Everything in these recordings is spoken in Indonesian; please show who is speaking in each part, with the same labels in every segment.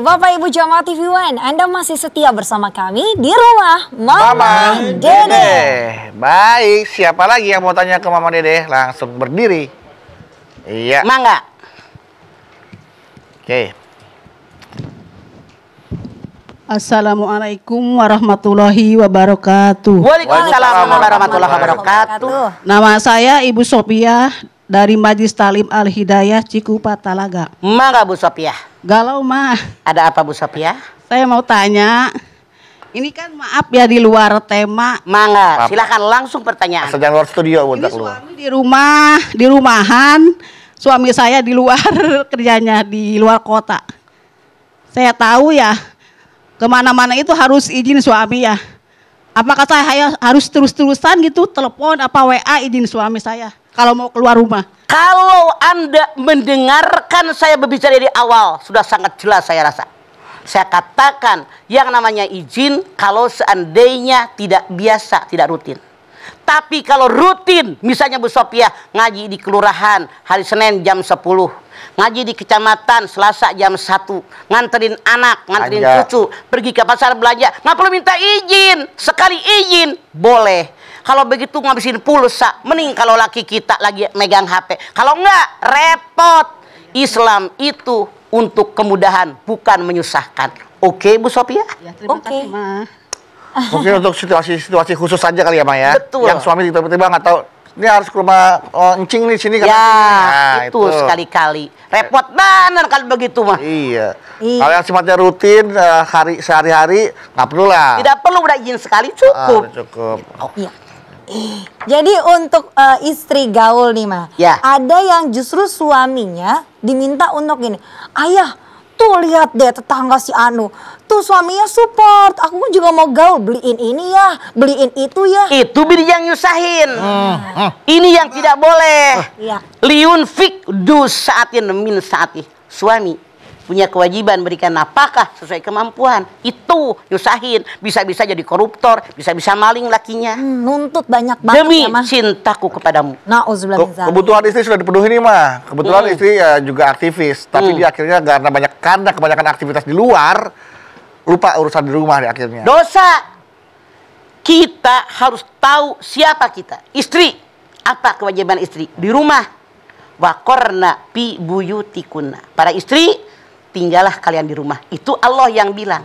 Speaker 1: Bapak Ibu Jamaah TV One. Anda masih setia bersama kami di rumah Mama, Mama Dede. Dede.
Speaker 2: Baik, siapa lagi yang mau tanya ke Mama Dede? Langsung berdiri.
Speaker 3: Iya. Mangga. Oke. Assalamualaikum warahmatullahi wabarakatuh. Waalaikumsalam warahmatullahi wabarakatuh. Nama saya Ibu Sophia dari Majlis Talim Al Hidayah Cikupa Talaga. Mangga Bu Sophia. Galau Ma. Ada apa Bu Sophia? Saya mau tanya. Ini kan maaf ya di luar tema. Mangga, silakan langsung pertanyaan.
Speaker 2: Sedang luar studio Bu Ini suami
Speaker 3: di rumah, di rumahan. Suami saya di luar kerjanya di luar kota. Saya tahu ya kemana-mana itu harus izin suami ya. Apakah saya harus terus-terusan gitu telepon apa WA izin suami saya? kalau mau keluar rumah. Kalau Anda mendengarkan saya berbicara dari awal, sudah sangat jelas saya rasa. Saya katakan yang namanya izin kalau seandainya tidak biasa, tidak rutin. Tapi kalau rutin, misalnya Bu Sophia ngaji di kelurahan hari Senin jam 10, ngaji di kecamatan Selasa jam 1, nganterin anak, nganterin Anja. cucu, pergi ke pasar belanja, nggak perlu minta izin. Sekali izin boleh kalau begitu ngabisin pulsa. Mending kalau laki kita lagi megang HP. Kalau enggak, repot. Islam itu untuk kemudahan, bukan menyusahkan. Oke, Bu Sophia? Ya, Oke. kasih, Ma. Mungkin untuk situasi-situasi khusus saja kali ya, Ma ya. Betul. Yang
Speaker 2: suami tiba-tiba nggak tahu ini harus ke rumah oh, encing nih sini kan. Ya, nah, itu, itu. sekali-kali.
Speaker 3: Repot banget kalau begitu mah. Iya. iya. Kalau yang sifatnya
Speaker 2: rutin eh, hari sehari-hari nggak perlu lah.
Speaker 1: Tidak perlu udah izin sekali cukup. Ah, cukup. Oh, iya. Jadi untuk uh, istri gaul nih mah, ya. ada yang justru suaminya diminta untuk ini. ayah tuh lihat deh tetangga si Anu, tuh suaminya support, aku juga mau gaul beliin ini ya, beliin itu ya. Itu bini yang nyusahin, hmm. Hmm. ini yang tidak boleh. Ya. Liun
Speaker 3: fik du saatin min saati suami punya kewajiban berikan nafkah sesuai kemampuan. Itu nyusahin, bisa-bisa jadi koruptor, bisa-bisa maling lakinya. Hmm, nuntut banyak banget Demi ya, cintaku kepadamu. Nah, Ke
Speaker 2: kebutuhan istri sudah dipenuhi nih, mah. Kebetulan hmm. istri ya, juga aktivis, tapi hmm. dia akhirnya karena banyak karena kebanyakan aktivitas di luar lupa urusan di rumah di akhirnya.
Speaker 3: Dosa. Kita harus tahu siapa kita. Istri, apa kewajiban istri di rumah? Wakorna pi buyutikuna. Para istri tinggallah kalian di rumah. Itu Allah yang bilang.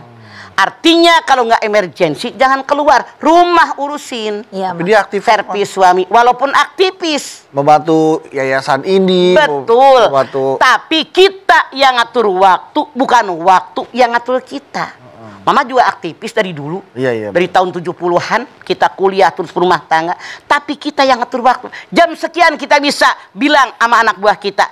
Speaker 3: Artinya kalau nggak emergensi jangan keluar, rumah urusin. Iya, Tapi aktif servis suami walaupun aktivis. Membantu yayasan ini. Betul. Membantu... Tapi kita yang ngatur waktu bukan waktu yang ngatur kita. Mama juga aktivis dari dulu. Iya, iya. Dari tahun 70-an kita kuliah terus rumah tangga, tapi kita yang ngatur waktu. Jam sekian kita bisa bilang sama anak buah kita,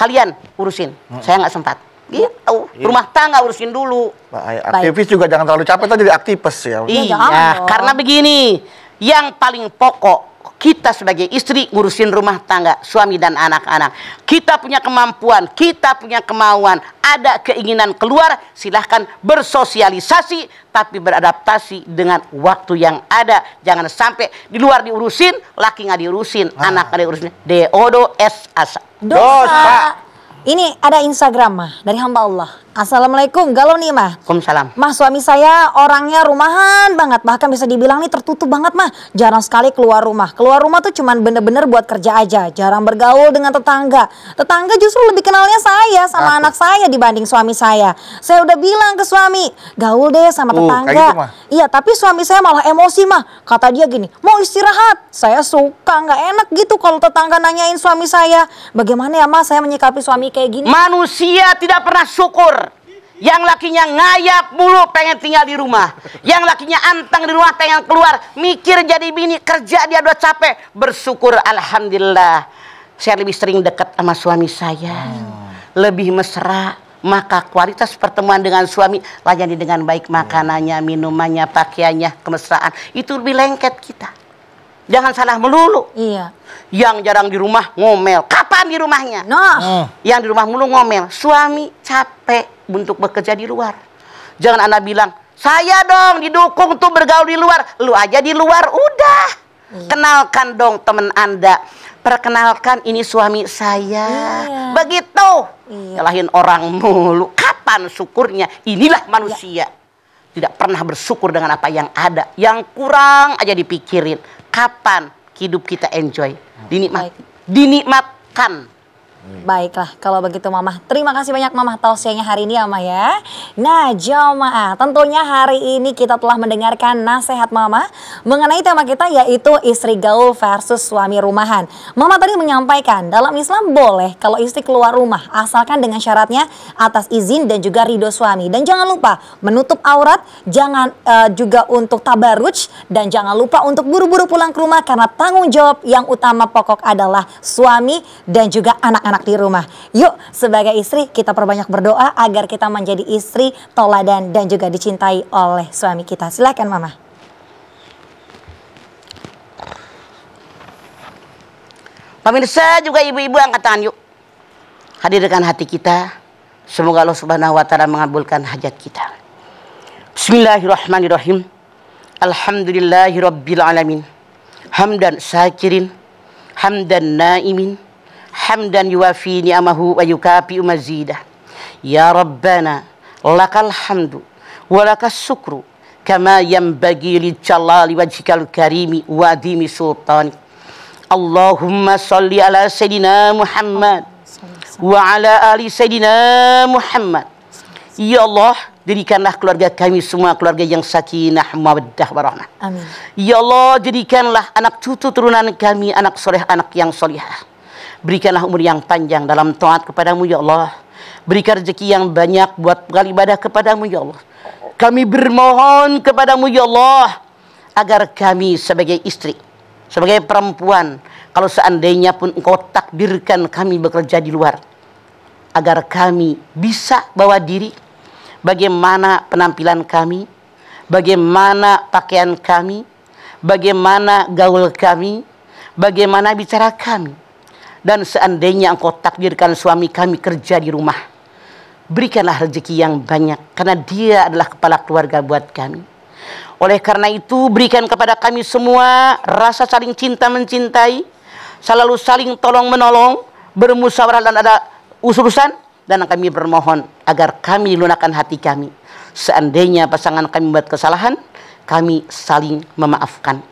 Speaker 3: "Kalian urusin, saya nggak sempat." gitu iya. rumah tangga urusin dulu
Speaker 2: Baik. aktivis Baik. juga jangan terlalu capek tadi jadi aktivis ya iya, iya karena
Speaker 3: begini yang paling pokok kita sebagai istri ngurusin rumah tangga, suami dan anak-anak. Kita punya kemampuan, kita punya kemauan, ada keinginan keluar, silahkan bersosialisasi, tapi beradaptasi dengan waktu yang ada. Jangan sampai di luar diurusin, laki nggak diurusin, ah. anak nggak diurusin. Deodo es asa.
Speaker 1: Dosa. Dosa. Ini ada Instagram mah dari hamba Allah. Assalamualaikum, galau nih mah. Waalaikumsalam. Mah suami saya orangnya rumahan banget, bahkan bisa dibilang nih tertutup banget mah. Jarang sekali keluar rumah. Keluar rumah tuh cuman bener-bener buat kerja aja. Jarang bergaul dengan tetangga. Tetangga justru lebih kenalnya saya sama Aku. anak saya dibanding suami saya. Saya udah bilang ke suami, gaul deh sama uh, tetangga. Gitu, mah. Iya, tapi suami saya malah emosi mah. Kata dia gini, mau istirahat. Saya suka nggak enak gitu kalau tetangga nanyain suami saya. Bagaimana ya mah saya menyikapi suami kayak gini? Manusia tidak pernah syukur. Yang lakinya
Speaker 3: ngayap mulu pengen tinggal di rumah. Yang lakinya anteng di rumah pengen keluar. Mikir jadi bini, kerja dia udah capek. Bersyukur Alhamdulillah. Saya lebih sering dekat sama suami saya. Hmm. Lebih mesra maka kualitas pertemuan dengan suami layani dengan baik makanannya, minumannya, pakaiannya, kemesraan itu lebih lengket kita. Jangan salah melulu. Iya. Yang jarang di rumah ngomel. Kapan di rumahnya? No. Nah. Mm. Ah. Yang di rumah mulu ngomel. Suami capek untuk bekerja di luar. Jangan anak bilang, saya dong didukung tuh bergaul di luar. Lu aja di luar, udah. Iya. Kenalkan dong teman Anda. Perkenalkan ini suami saya. Iya. Begitu. Iya. orang mulu. Kapan syukurnya? Inilah ya. manusia. Tidak pernah bersyukur dengan apa yang ada. Yang kurang aja dipikirin
Speaker 1: kapan hidup kita enjoy, dinikmati, dinikmatkan. Baiklah, kalau begitu Mama Terima kasih banyak Mamah tausiahnya hari ini ya Mamah ya. Nah jamaah, tentunya hari ini kita telah mendengarkan nasihat Mama mengenai tema kita yaitu istri gaul versus suami rumahan. Mama tadi menyampaikan dalam Islam boleh kalau istri keluar rumah asalkan dengan syaratnya atas izin dan juga ridho suami. Dan jangan lupa menutup aurat, jangan uh, juga untuk tabaruj dan jangan lupa untuk buru-buru pulang ke rumah karena tanggung jawab yang utama pokok adalah suami dan juga anak-anak anak di rumah. Yuk sebagai istri kita perbanyak berdoa agar kita menjadi istri toladan dan juga dicintai oleh suami kita. Silahkan Mama.
Speaker 3: Pemirsa juga ibu-ibu angkat tangan yuk. Hadirkan hati kita. Semoga Allah subhanahu wa ta'ala mengabulkan hajat kita. Bismillahirrahmanirrahim. Alhamdulillahirabbil alamin. Hamdan syakirin. Hamdan naimin hamdan yuwafi ni'amahu wa yukafi mazidah ya rabbana lakal hamdu wa lakas syukru kama yanbaghi li jalali wajhikal karimi wa adimi sultan Allahumma salli ala sayidina Muhammad wa ala ali sayidina Muhammad ya Allah jadikanlah keluarga kami semua keluarga yang sakinah mawaddah warahmah. Amin. Ya Allah jadikanlah anak cucu turunan kami anak soleh anak yang solehah. Berikanlah umur yang panjang dalam taat kepadamu ya Allah. Berikan rezeki yang banyak buat kali ibadah kepadamu ya Allah. Kami bermohon kepadamu ya Allah. Agar kami sebagai istri, sebagai perempuan. Kalau seandainya pun engkau takdirkan kami bekerja di luar. Agar kami bisa bawa diri. Bagaimana penampilan kami. Bagaimana pakaian kami. Bagaimana gaul kami. Bagaimana bicara kami dan seandainya engkau takdirkan suami kami kerja di rumah, berikanlah rezeki yang banyak, karena dia adalah kepala keluarga buat kami. Oleh karena itu, berikan kepada kami semua rasa saling cinta mencintai, selalu saling tolong menolong, bermusyawarah dan ada usul-usulan, dan kami bermohon agar kami lunakan hati kami. Seandainya pasangan kami membuat kesalahan, kami saling memaafkan.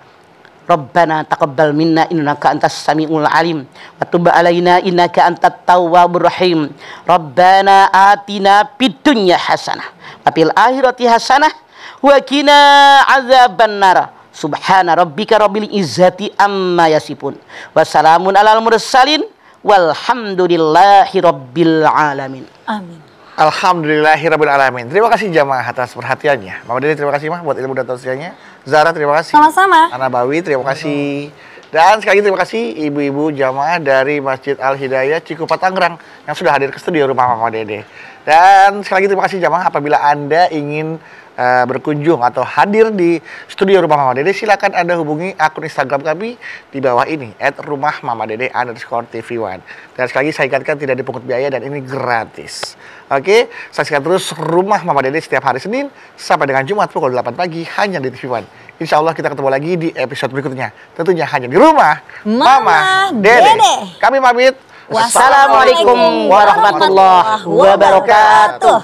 Speaker 3: Rabbana taqabbal minna innaka antas samiul alim wa tub alaina innaka antat tawwabur rahim Rabbana atina fid dunya hasanah wa fil akhirati hasanah wa qina adzabannar. subhana rabbika rabbil izzati amma yasifun wa salamun alal mursalin walhamdulillahi rabbil alamin amin Alhamdulillahirrabbilalamin. Terima kasih
Speaker 2: jamaah atas perhatiannya. Mama Dede terima kasih mah buat ilmu dan tausianya. Zara terima kasih. Sama-sama. Ana Bawi terima kasih. Dan sekali lagi terima kasih ibu-ibu jamaah dari Masjid Al Hidayah Cikupa Tangerang yang sudah hadir ke studio rumah Mama Dede. Dan sekali lagi terima kasih jamaah apabila Anda ingin uh, berkunjung atau hadir di studio rumah Mama Dede silakan Anda hubungi akun Instagram kami di bawah ini at rumah Mama Dede underscore TV One. Dan sekali lagi saya ingatkan tidak dipungut biaya dan ini gratis. Oke, saksikan terus Rumah Mama Dede setiap hari Senin sampai dengan Jumat pukul 8 pagi hanya di TV One. Insya Allah kita ketemu lagi di episode berikutnya. Tentunya hanya di Rumah Mama, Mama Dede. Dede. Kami pamit. Wassalamualaikum warahmatullahi wabarakatuh.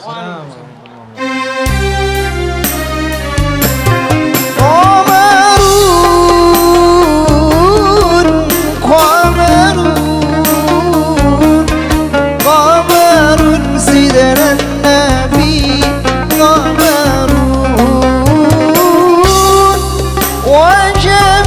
Speaker 1: show